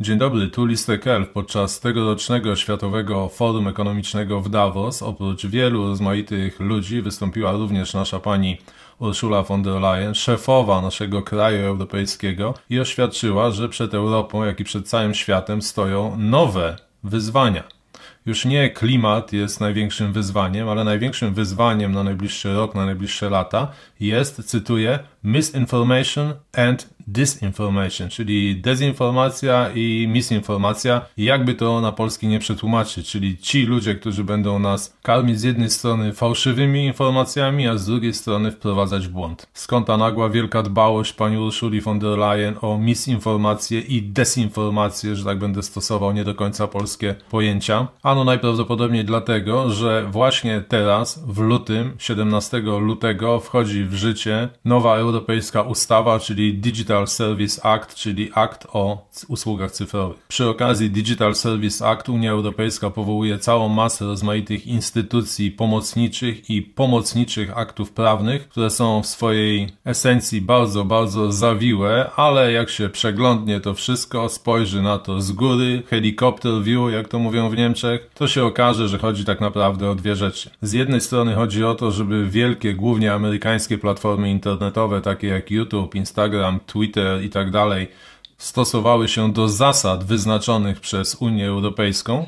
Dzień dobry, tu Listę Kelf. Podczas tegorocznego Światowego Forum Ekonomicznego w Davos oprócz wielu rozmaitych ludzi wystąpiła również nasza pani Ursula von der Leyen, szefowa naszego kraju europejskiego i oświadczyła, że przed Europą, jak i przed całym światem stoją nowe wyzwania. Już nie klimat jest największym wyzwaniem, ale największym wyzwaniem na najbliższy rok, na najbliższe lata jest, cytuję, misinformation and disinformation, czyli dezinformacja i misinformacja. Jakby to na polski nie przetłumaczyć, czyli ci ludzie, którzy będą nas karmić z jednej strony fałszywymi informacjami, a z drugiej strony wprowadzać w błąd. Skąd ta nagła wielka dbałość pani Urszuli von der Leyen o misinformację i desinformację, że tak będę stosował nie do końca polskie pojęcia? Ano najprawdopodobniej dlatego, że właśnie teraz, w lutym, 17 lutego, wchodzi w życie nowa europejska ustawa, czyli Digital Service Act, czyli akt o usługach cyfrowych. Przy okazji Digital Service Act Unia Europejska powołuje całą masę rozmaitych instytucji pomocniczych i pomocniczych aktów prawnych, które są w swojej esencji bardzo, bardzo zawiłe, ale jak się przeglądnie to wszystko, spojrzy na to z góry, helikopter view, jak to mówią w Niemczech, to się okaże, że chodzi tak naprawdę o dwie rzeczy. Z jednej strony chodzi o to, żeby wielkie, głównie amerykańskie platformy internetowe takie jak YouTube, Instagram, Twitter i tak dalej stosowały się do zasad wyznaczonych przez Unię Europejską,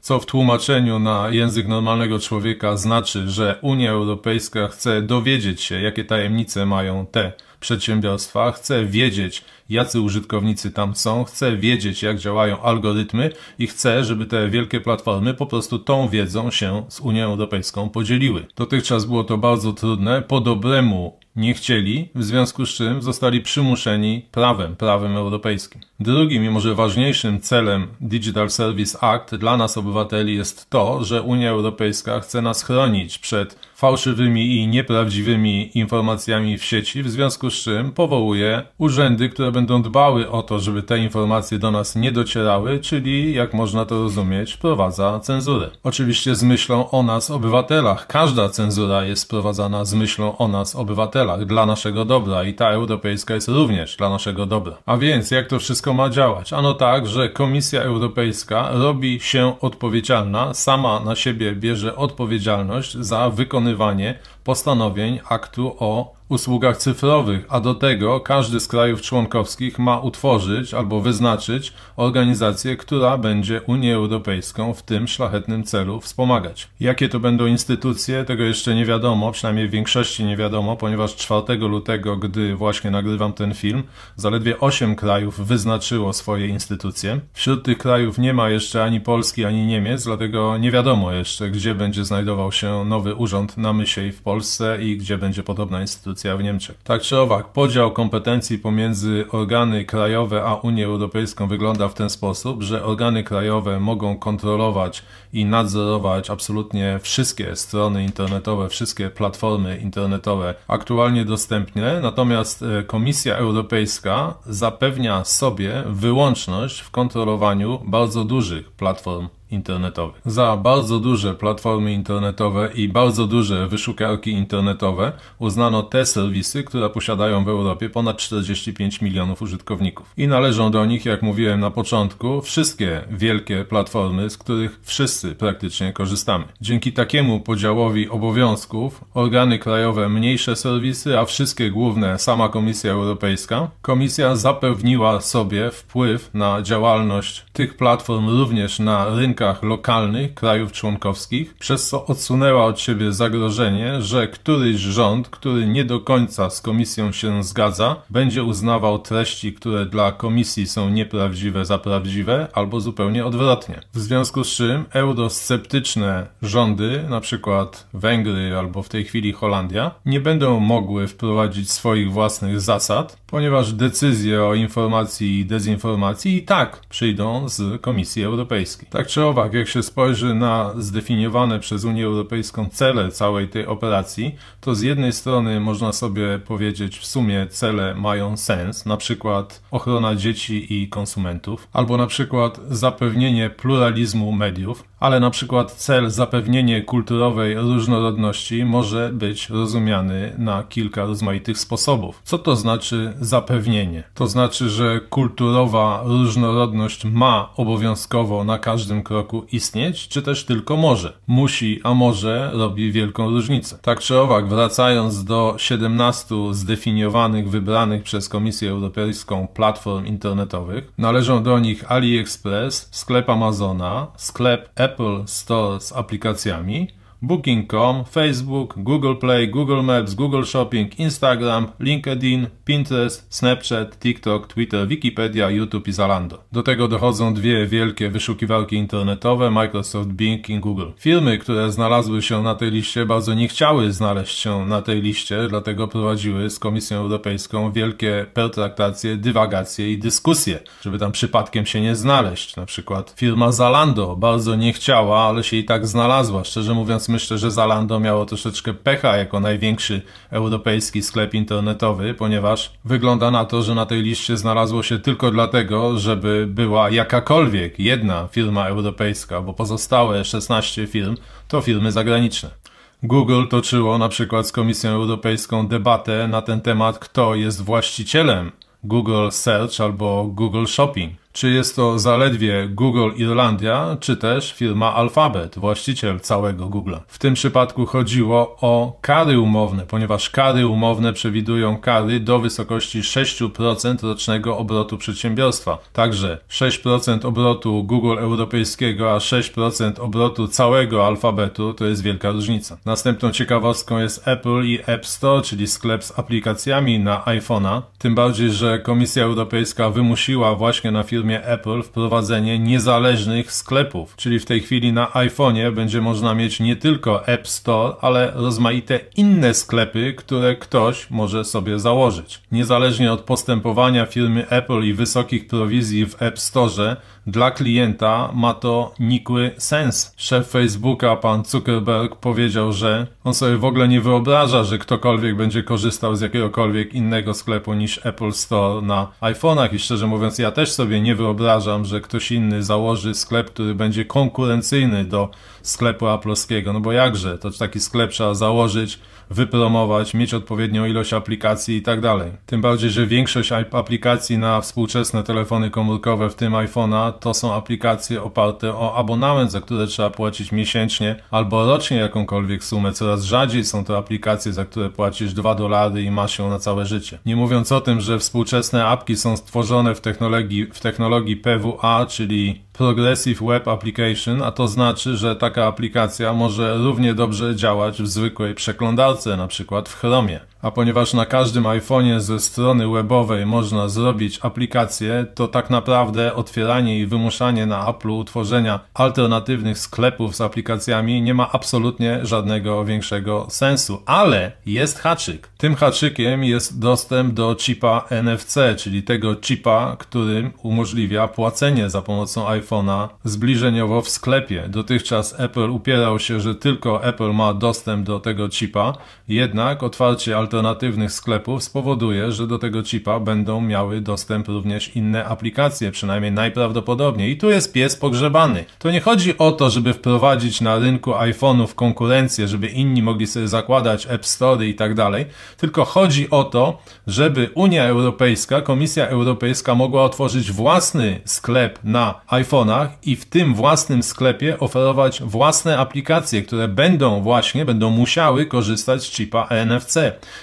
co w tłumaczeniu na język normalnego człowieka znaczy, że Unia Europejska chce dowiedzieć się, jakie tajemnice mają te przedsiębiorstwa, chce wiedzieć, jacy użytkownicy tam są, chcę wiedzieć, jak działają algorytmy i chcę, żeby te wielkie platformy po prostu tą wiedzą się z Unią Europejską podzieliły. Dotychczas było to bardzo trudne. Po dobremu nie chcieli, w związku z czym zostali przymuszeni prawem, prawem europejskim. Drugim i może ważniejszym celem Digital Service Act dla nas obywateli jest to, że Unia Europejska chce nas chronić przed fałszywymi i nieprawdziwymi informacjami w sieci, w związku z czym powołuje urzędy, które będą będą dbały o to, żeby te informacje do nas nie docierały, czyli, jak można to rozumieć, wprowadza cenzurę. Oczywiście z myślą o nas, obywatelach. Każda cenzura jest wprowadzana z myślą o nas, obywatelach, dla naszego dobra i ta europejska jest również dla naszego dobra. A więc, jak to wszystko ma działać? Ano tak, że Komisja Europejska robi się odpowiedzialna, sama na siebie bierze odpowiedzialność za wykonywanie postanowień aktu o usługach cyfrowych, a do tego każdy z krajów członkowskich ma utworzyć albo wyznaczyć organizację, która będzie Unię Europejską w tym szlachetnym celu wspomagać. Jakie to będą instytucje, tego jeszcze nie wiadomo, przynajmniej w większości nie wiadomo, ponieważ 4 lutego, gdy właśnie nagrywam ten film, zaledwie 8 krajów wyznaczyło swoje instytucje. Wśród tych krajów nie ma jeszcze ani Polski, ani Niemiec, dlatego nie wiadomo jeszcze, gdzie będzie znajdował się nowy urząd na Mysiej w Polsce i gdzie będzie podobna instytucja w Niemczech. Tak czy owak, podział kompetencji pomiędzy organy krajowe a Unię Europejską wygląda w ten sposób, że organy krajowe mogą kontrolować i nadzorować absolutnie wszystkie strony internetowe, wszystkie platformy internetowe aktualnie dostępne, natomiast e, Komisja Europejska zapewnia sobie wyłączność w kontrolowaniu bardzo dużych platform internetowych. Za bardzo duże platformy internetowe i bardzo duże wyszukarki internetowe uznano te serwisy, które posiadają w Europie ponad 45 milionów użytkowników. I należą do nich, jak mówiłem na początku, wszystkie wielkie platformy, z których wszyscy praktycznie korzystamy. Dzięki takiemu podziałowi obowiązków organy krajowe mniejsze serwisy, a wszystkie główne sama Komisja Europejska, Komisja zapewniła sobie wpływ na działalność tych platform również na rynkach lokalnych krajów członkowskich, przez co odsunęła od siebie zagrożenie, że któryś rząd, który nie do końca z komisją się zgadza, będzie uznawał treści, które dla komisji są nieprawdziwe za prawdziwe, albo zupełnie odwrotnie. W związku z czym eurosceptyczne rządy, na przykład Węgry albo w tej chwili Holandia, nie będą mogły wprowadzić swoich własnych zasad, ponieważ decyzje o informacji i dezinformacji i tak przyjdą z Komisji Europejskiej. Tak czy Nowak, jak się spojrzy na zdefiniowane przez Unię Europejską cele całej tej operacji, to z jednej strony można sobie powiedzieć, w sumie cele mają sens, na przykład ochrona dzieci i konsumentów, albo na przykład zapewnienie pluralizmu mediów, ale na przykład cel zapewnienie kulturowej różnorodności może być rozumiany na kilka rozmaitych sposobów. Co to znaczy zapewnienie? To znaczy, że kulturowa różnorodność ma obowiązkowo na każdym kroku istnieć, czy też tylko może? Musi, a może robi wielką różnicę. Tak czy owak, wracając do 17 zdefiniowanych, wybranych przez Komisję Europejską platform internetowych, należą do nich AliExpress, sklep Amazona, sklep Apple, Apple Store z aplikacjami, Booking.com, Facebook, Google Play, Google Maps, Google Shopping, Instagram, LinkedIn, Pinterest, Snapchat, TikTok, Twitter, Wikipedia, YouTube i Zalando. Do tego dochodzą dwie wielkie wyszukiwarki internetowe Microsoft Bing i Google. Firmy, które znalazły się na tej liście, bardzo nie chciały znaleźć się na tej liście, dlatego prowadziły z Komisją Europejską wielkie pertraktacje, dywagacje i dyskusje, żeby tam przypadkiem się nie znaleźć. Na przykład firma Zalando bardzo nie chciała, ale się i tak znalazła. Szczerze mówiąc, myślę, że Zalando miało troszeczkę pecha jako największy europejski sklep internetowy, ponieważ wygląda na to, że na tej liście znalazło się tylko dlatego, żeby była jakakolwiek jedna firma europejska, bo pozostałe 16 firm to firmy zagraniczne. Google toczyło na przykład z Komisją Europejską debatę na ten temat, kto jest właścicielem Google Search albo Google Shopping. Czy jest to zaledwie Google Irlandia, czy też firma Alphabet, właściciel całego Google. W tym przypadku chodziło o kary umowne, ponieważ kary umowne przewidują kary do wysokości 6% rocznego obrotu przedsiębiorstwa. Także 6% obrotu Google europejskiego, a 6% obrotu całego Alphabetu, to jest wielka różnica. Następną ciekawostką jest Apple i App Store, czyli sklep z aplikacjami na iPhone'a. Tym bardziej, że Komisja Europejska wymusiła właśnie na firmę firmie Apple wprowadzenie niezależnych sklepów, czyli w tej chwili na iPhone'ie będzie można mieć nie tylko App Store, ale rozmaite inne sklepy, które ktoś może sobie założyć. Niezależnie od postępowania firmy Apple i wysokich prowizji w App Store, dla klienta ma to nikły sens. Szef Facebooka, pan Zuckerberg, powiedział, że on sobie w ogóle nie wyobraża, że ktokolwiek będzie korzystał z jakiegokolwiek innego sklepu niż Apple Store na iPhone'ach. I szczerze mówiąc, ja też sobie nie wyobrażam, że ktoś inny założy sklep, który będzie konkurencyjny do sklepu Appleowskiego. No bo jakże? To taki sklep trzeba założyć, wypromować, mieć odpowiednią ilość aplikacji i tak dalej. Tym bardziej, że większość aplikacji na współczesne telefony komórkowe, w tym iPhone'a, to są aplikacje oparte o abonament, za które trzeba płacić miesięcznie albo rocznie jakąkolwiek sumę. Coraz rzadziej są to aplikacje, za które płacisz 2 dolary i masz ją na całe życie. Nie mówiąc o tym, że współczesne apki są stworzone w technologii, w technologii PWA, czyli Progressive Web Application, a to znaczy, że taka aplikacja może równie dobrze działać w zwykłej przeglądarce, na przykład w Chromie. A ponieważ na każdym iPhone'ie ze strony webowej można zrobić aplikację, to tak naprawdę otwieranie i wymuszanie na Apple utworzenia alternatywnych sklepów z aplikacjami nie ma absolutnie żadnego większego sensu. Ale jest haczyk. Tym haczykiem jest dostęp do chipa NFC, czyli tego chipa, którym umożliwia płacenie za pomocą iPhone'a iPhone'a zbliżeniowo w sklepie. Dotychczas Apple upierał się, że tylko Apple ma dostęp do tego chipa, jednak otwarcie alternatywnych sklepów spowoduje, że do tego chipa będą miały dostęp również inne aplikacje, przynajmniej najprawdopodobniej. I tu jest pies pogrzebany. To nie chodzi o to, żeby wprowadzić na rynku iPhone'ów konkurencję, żeby inni mogli sobie zakładać App Store i tak dalej, tylko chodzi o to, żeby Unia Europejska, Komisja Europejska mogła otworzyć własny sklep na iPhone iPhone'ach i w tym własnym sklepie oferować własne aplikacje, które będą właśnie, będą musiały korzystać z chipa NFC,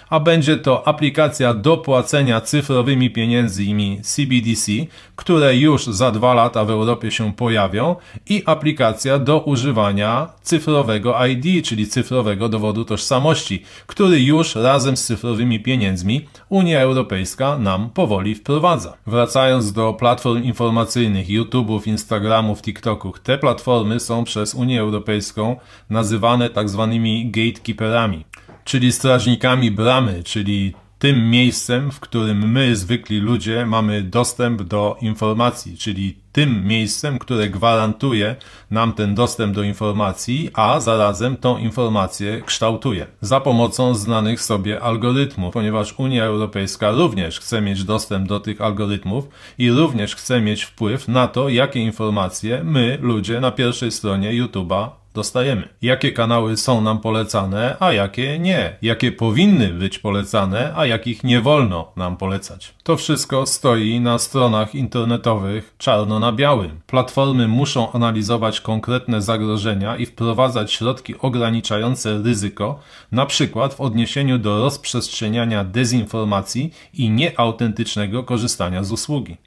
a będzie to aplikacja do płacenia cyfrowymi pieniędzmi CBDC, które już za dwa lata w Europie się pojawią i aplikacja do używania cyfrowego ID, czyli cyfrowego dowodu tożsamości, który już razem z cyfrowymi pieniędzmi Unia Europejska nam powoli wprowadza. Wracając do platform informacyjnych, YouTube'ów, Instagramów, TikToków. Te platformy są przez Unię Europejską nazywane tak zwanymi gatekeeperami, czyli strażnikami bramy, czyli tym miejscem, w którym my, zwykli ludzie, mamy dostęp do informacji, czyli tym miejscem, które gwarantuje nam ten dostęp do informacji, a zarazem tą informację kształtuje za pomocą znanych sobie algorytmów, ponieważ Unia Europejska również chce mieć dostęp do tych algorytmów i również chce mieć wpływ na to, jakie informacje my, ludzie, na pierwszej stronie YouTube'a dostajemy. Jakie kanały są nam polecane, a jakie nie. Jakie powinny być polecane, a jakich nie wolno nam polecać. To wszystko stoi na stronach internetowych czarno na białym. Platformy muszą analizować konkretne zagrożenia i wprowadzać środki ograniczające ryzyko, na przykład w odniesieniu do rozprzestrzeniania dezinformacji i nieautentycznego korzystania z usługi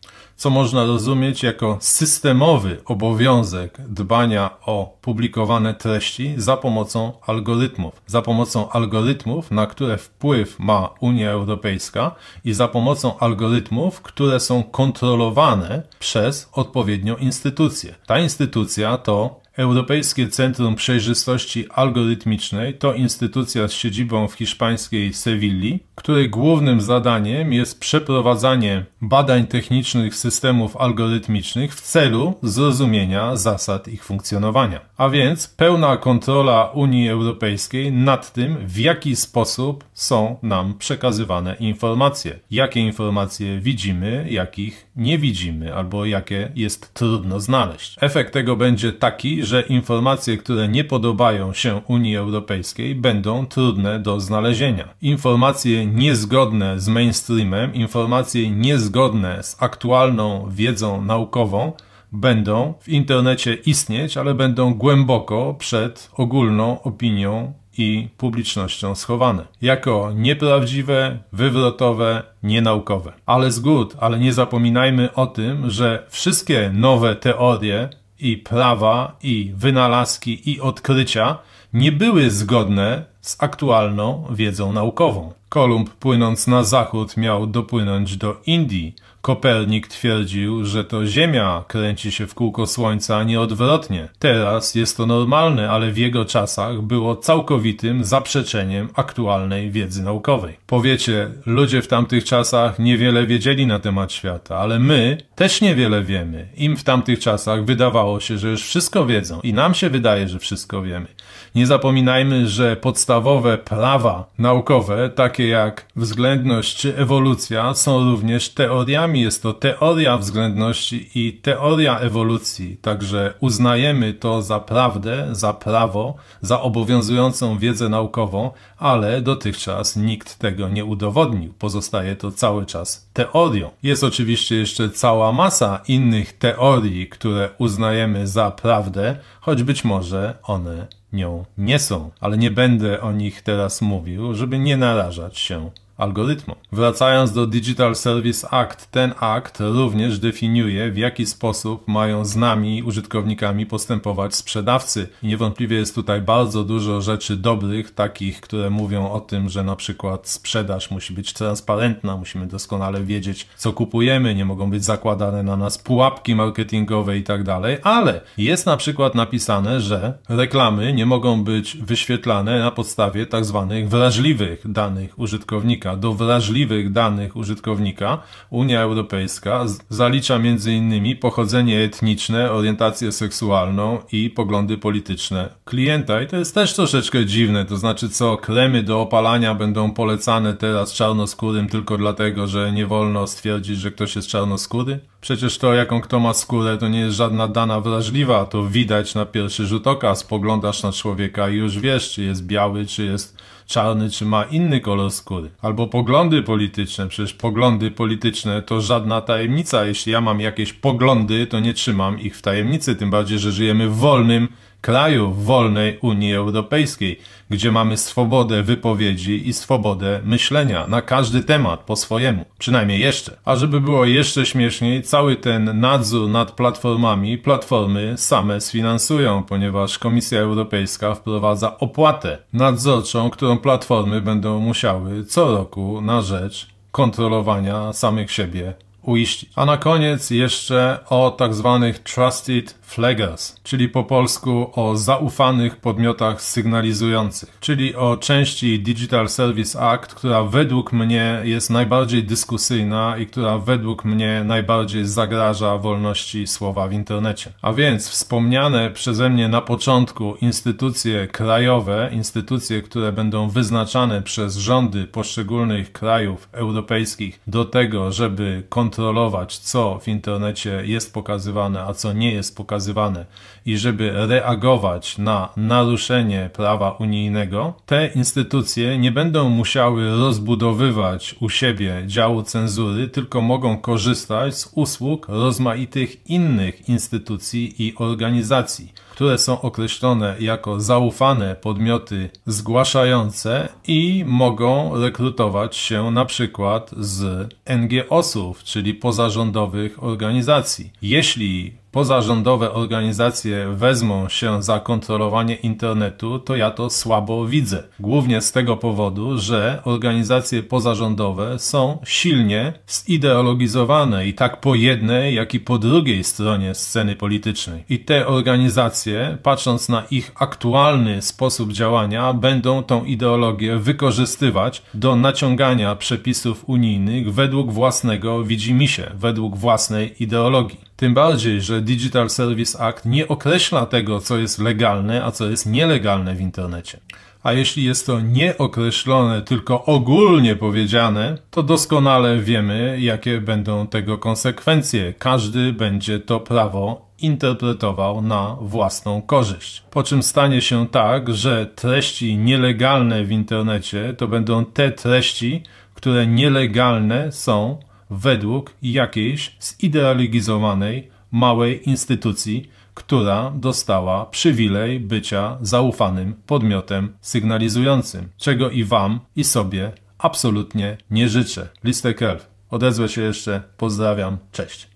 co można rozumieć jako systemowy obowiązek dbania o publikowane treści za pomocą algorytmów. Za pomocą algorytmów, na które wpływ ma Unia Europejska i za pomocą algorytmów, które są kontrolowane przez odpowiednią instytucję. Ta instytucja to Europejskie Centrum Przejrzystości Algorytmicznej to instytucja z siedzibą w hiszpańskiej Sewilli, której głównym zadaniem jest przeprowadzanie badań technicznych systemów algorytmicznych w celu zrozumienia zasad ich funkcjonowania. A więc pełna kontrola Unii Europejskiej nad tym, w jaki sposób są nam przekazywane informacje, jakie informacje widzimy, jakich nie widzimy, albo jakie jest trudno znaleźć. Efekt tego będzie taki, że informacje, które nie podobają się Unii Europejskiej, będą trudne do znalezienia. Informacje niezgodne z mainstreamem, informacje niezgodne z aktualną wiedzą naukową będą w internecie istnieć, ale będą głęboko przed ogólną opinią i publicznością schowane. Jako nieprawdziwe, wywrotowe, nienaukowe. Ale zgód, ale nie zapominajmy o tym, że wszystkie nowe teorie i prawa, i wynalazki, i odkrycia nie były zgodne z aktualną wiedzą naukową. Kolumb, płynąc na zachód, miał dopłynąć do Indii, Kopernik twierdził, że to Ziemia kręci się w kółko Słońca, a nie odwrotnie. Teraz jest to normalne, ale w jego czasach było całkowitym zaprzeczeniem aktualnej wiedzy naukowej. Powiecie, ludzie w tamtych czasach niewiele wiedzieli na temat świata, ale my też niewiele wiemy. Im w tamtych czasach wydawało się, że już wszystko wiedzą i nam się wydaje, że wszystko wiemy. Nie zapominajmy, że podstawowe prawa naukowe, takie jak względność czy ewolucja, są również teoriami jest to teoria względności i teoria ewolucji, także uznajemy to za prawdę, za prawo, za obowiązującą wiedzę naukową, ale dotychczas nikt tego nie udowodnił. Pozostaje to cały czas teorią. Jest oczywiście jeszcze cała masa innych teorii, które uznajemy za prawdę, choć być może one nią nie są, ale nie będę o nich teraz mówił, żeby nie narażać się algorytmu. Wracając do Digital Service Act, ten akt również definiuje, w jaki sposób mają z nami, użytkownikami, postępować sprzedawcy. I niewątpliwie jest tutaj bardzo dużo rzeczy dobrych, takich, które mówią o tym, że na przykład sprzedaż musi być transparentna, musimy doskonale wiedzieć, co kupujemy, nie mogą być zakładane na nas pułapki marketingowe i tak dalej, ale jest na przykład napisane, że reklamy nie mogą być wyświetlane na podstawie tak zwanych wrażliwych danych użytkownika do wrażliwych danych użytkownika, Unia Europejska zalicza m.in. pochodzenie etniczne, orientację seksualną i poglądy polityczne klienta. I to jest też troszeczkę dziwne, to znaczy co, kremy do opalania będą polecane teraz czarnoskórym tylko dlatego, że nie wolno stwierdzić, że ktoś jest czarnoskóry? Przecież to, jaką kto ma skórę, to nie jest żadna dana wrażliwa, to widać na pierwszy rzut oka, spoglądasz na człowieka i już wiesz, czy jest biały, czy jest czarny, czy ma inny kolor skóry. Albo poglądy polityczne, przecież poglądy polityczne to żadna tajemnica. Jeśli ja mam jakieś poglądy, to nie trzymam ich w tajemnicy, tym bardziej, że żyjemy w wolnym kraju wolnej Unii Europejskiej, gdzie mamy swobodę wypowiedzi i swobodę myślenia na każdy temat po swojemu, przynajmniej jeszcze. A żeby było jeszcze śmieszniej, cały ten nadzór nad platformami platformy same sfinansują, ponieważ Komisja Europejska wprowadza opłatę nadzorczą, którą platformy będą musiały co roku na rzecz kontrolowania samych siebie uiścić. A na koniec jeszcze o tak zwanych trusted flaggers, czyli po polsku o zaufanych podmiotach sygnalizujących, czyli o części Digital Service Act, która według mnie jest najbardziej dyskusyjna i która według mnie najbardziej zagraża wolności słowa w internecie. A więc wspomniane przeze mnie na początku instytucje krajowe, instytucje, które będą wyznaczane przez rządy poszczególnych krajów europejskich do tego, żeby kontrolować kontrolować, co w internecie jest pokazywane, a co nie jest pokazywane i żeby reagować na naruszenie prawa unijnego, te instytucje nie będą musiały rozbudowywać u siebie działu cenzury, tylko mogą korzystać z usług rozmaitych innych instytucji i organizacji, które są określone jako zaufane podmioty zgłaszające i mogą rekrutować się na przykład z NGO-sów, czyli czyli pozarządowych organizacji. Jeśli pozarządowe organizacje wezmą się za kontrolowanie internetu, to ja to słabo widzę. Głównie z tego powodu, że organizacje pozarządowe są silnie zideologizowane i tak po jednej, jak i po drugiej stronie sceny politycznej. I te organizacje, patrząc na ich aktualny sposób działania, będą tą ideologię wykorzystywać do naciągania przepisów unijnych według własnego widzimisię, według własnej ideologii. Tym bardziej, że Digital Service Act nie określa tego, co jest legalne, a co jest nielegalne w internecie. A jeśli jest to nieokreślone, tylko ogólnie powiedziane, to doskonale wiemy, jakie będą tego konsekwencje. Każdy będzie to prawo interpretował na własną korzyść. Po czym stanie się tak, że treści nielegalne w internecie to będą te treści, które nielegalne są według jakiejś zidealizowanej małej instytucji, która dostała przywilej bycia zaufanym podmiotem sygnalizującym, czego i Wam, i sobie absolutnie nie życzę. Listek Elf. Odezwę się jeszcze. Pozdrawiam. Cześć.